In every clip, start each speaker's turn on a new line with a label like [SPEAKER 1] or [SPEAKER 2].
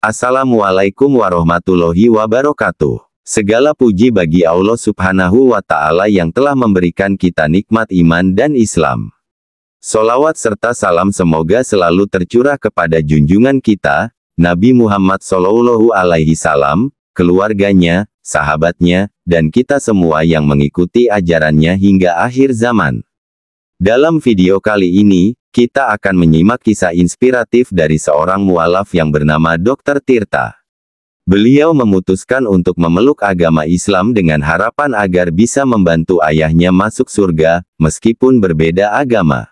[SPEAKER 1] Assalamualaikum warahmatullahi wabarakatuh. Segala puji bagi Allah subhanahu wa ta'ala yang telah memberikan kita nikmat iman dan Islam. Solawat serta salam semoga selalu tercurah kepada junjungan kita, Nabi Muhammad Sallallahu Alaihi Salam, keluarganya, sahabatnya, dan kita semua yang mengikuti ajarannya hingga akhir zaman. Dalam video kali ini, kita akan menyimak kisah inspiratif dari seorang mualaf yang bernama Dr. Tirta. Beliau memutuskan untuk memeluk agama Islam dengan harapan agar bisa membantu ayahnya masuk surga, meskipun berbeda agama.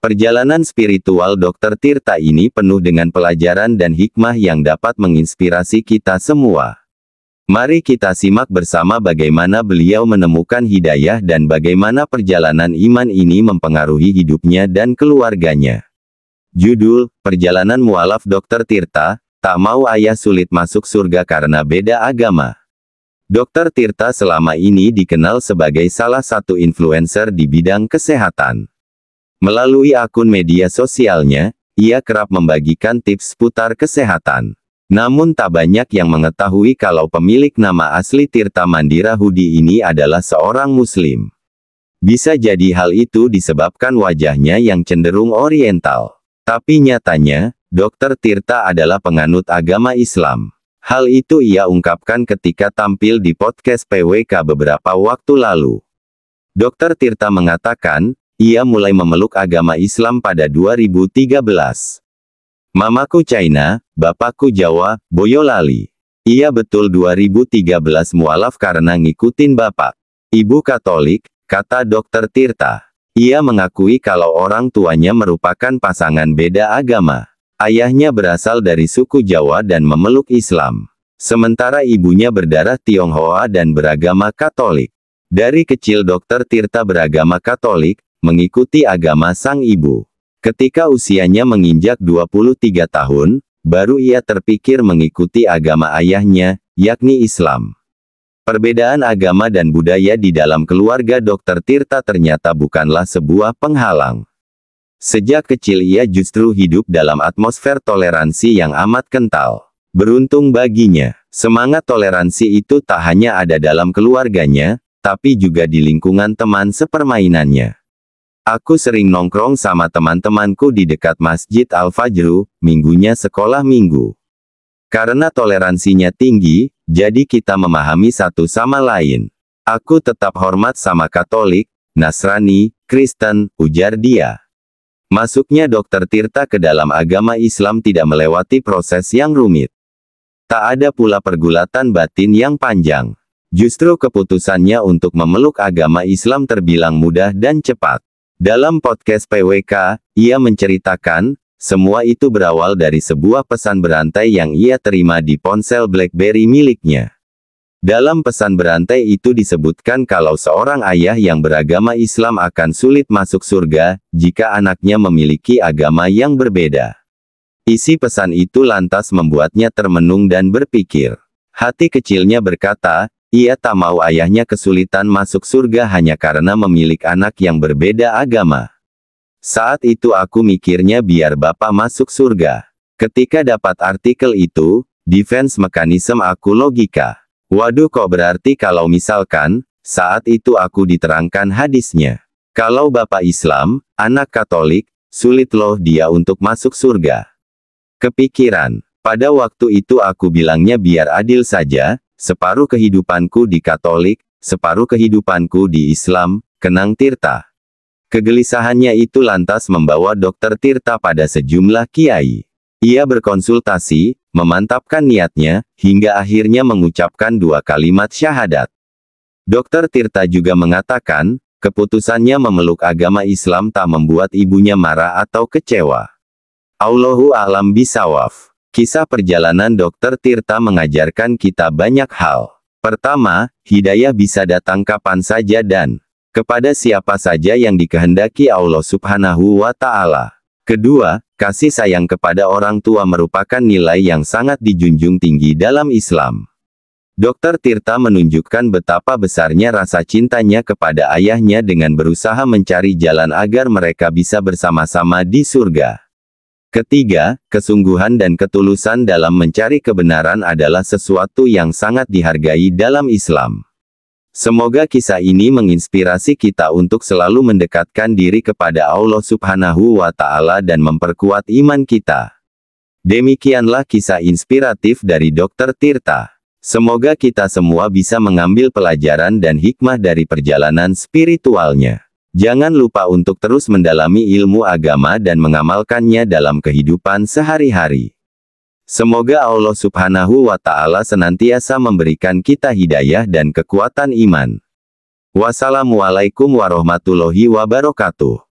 [SPEAKER 1] Perjalanan spiritual Dr. Tirta ini penuh dengan pelajaran dan hikmah yang dapat menginspirasi kita semua. Mari kita simak bersama bagaimana beliau menemukan hidayah dan bagaimana perjalanan iman ini mempengaruhi hidupnya dan keluarganya. Judul, Perjalanan Mualaf Dr. Tirta, Tak Mau Ayah Sulit Masuk Surga Karena Beda Agama. Dr. Tirta selama ini dikenal sebagai salah satu influencer di bidang kesehatan. Melalui akun media sosialnya, ia kerap membagikan tips putar kesehatan. Namun tak banyak yang mengetahui kalau pemilik nama asli Tirta Mandira Hudi ini adalah seorang muslim. Bisa jadi hal itu disebabkan wajahnya yang cenderung oriental. Tapi nyatanya, Dr. Tirta adalah penganut agama Islam. Hal itu ia ungkapkan ketika tampil di podcast PWK beberapa waktu lalu. Dr. Tirta mengatakan, ia mulai memeluk agama Islam pada 2013. Mamaku China, bapakku Jawa, Boyolali. Ia betul 2013 mualaf karena ngikutin bapak. Ibu Katolik, kata Dokter Tirta. Ia mengakui kalau orang tuanya merupakan pasangan beda agama. Ayahnya berasal dari suku Jawa dan memeluk Islam. Sementara ibunya berdarah Tionghoa dan beragama Katolik. Dari kecil Dokter Tirta beragama Katolik, mengikuti agama sang ibu. Ketika usianya menginjak 23 tahun, baru ia terpikir mengikuti agama ayahnya, yakni Islam. Perbedaan agama dan budaya di dalam keluarga Dr. Tirta ternyata bukanlah sebuah penghalang. Sejak kecil ia justru hidup dalam atmosfer toleransi yang amat kental. Beruntung baginya, semangat toleransi itu tak hanya ada dalam keluarganya, tapi juga di lingkungan teman sepermainannya. Aku sering nongkrong sama teman-temanku di dekat Masjid Al-Fajru, minggunya sekolah minggu. Karena toleransinya tinggi, jadi kita memahami satu sama lain. Aku tetap hormat sama Katolik, Nasrani, Kristen, ujar dia. Masuknya Dokter Tirta ke dalam agama Islam tidak melewati proses yang rumit. Tak ada pula pergulatan batin yang panjang. Justru keputusannya untuk memeluk agama Islam terbilang mudah dan cepat. Dalam podcast PWK, ia menceritakan, semua itu berawal dari sebuah pesan berantai yang ia terima di ponsel BlackBerry miliknya. Dalam pesan berantai itu disebutkan kalau seorang ayah yang beragama Islam akan sulit masuk surga jika anaknya memiliki agama yang berbeda. Isi pesan itu lantas membuatnya termenung dan berpikir. Hati kecilnya berkata, ia tak mau ayahnya kesulitan masuk surga hanya karena memiliki anak yang berbeda agama. Saat itu aku mikirnya biar bapak masuk surga. Ketika dapat artikel itu, defense mekanisme aku logika. Waduh kok berarti kalau misalkan, saat itu aku diterangkan hadisnya. Kalau bapak Islam, anak Katolik, sulit loh dia untuk masuk surga. Kepikiran, pada waktu itu aku bilangnya biar adil saja, Separuh kehidupanku di Katolik, separuh kehidupanku di Islam, kenang Tirta. Kegelisahannya itu lantas membawa dokter Tirta pada sejumlah kiai. Ia berkonsultasi, memantapkan niatnya, hingga akhirnya mengucapkan dua kalimat syahadat. Dokter Tirta juga mengatakan, keputusannya memeluk agama Islam tak membuat ibunya marah atau kecewa. Allahu alam bisawaf. Kisah perjalanan Dr. Tirta mengajarkan kita banyak hal. Pertama, hidayah bisa datang kapan saja dan kepada siapa saja yang dikehendaki Allah Subhanahu wa Ta'ala. Kedua, kasih sayang kepada orang tua merupakan nilai yang sangat dijunjung tinggi dalam Islam. Dr. Tirta menunjukkan betapa besarnya rasa cintanya kepada ayahnya dengan berusaha mencari jalan agar mereka bisa bersama-sama di surga. Ketiga, kesungguhan dan ketulusan dalam mencari kebenaran adalah sesuatu yang sangat dihargai dalam Islam. Semoga kisah ini menginspirasi kita untuk selalu mendekatkan diri kepada Allah Subhanahu wa Ta'ala dan memperkuat iman kita. Demikianlah kisah inspiratif dari Dr. Tirta. Semoga kita semua bisa mengambil pelajaran dan hikmah dari perjalanan spiritualnya. Jangan lupa untuk terus mendalami ilmu agama dan mengamalkannya dalam kehidupan sehari-hari. Semoga Allah Subhanahu wa Ta'ala senantiasa memberikan kita hidayah dan kekuatan iman. Wassalamualaikum warahmatullahi wabarakatuh.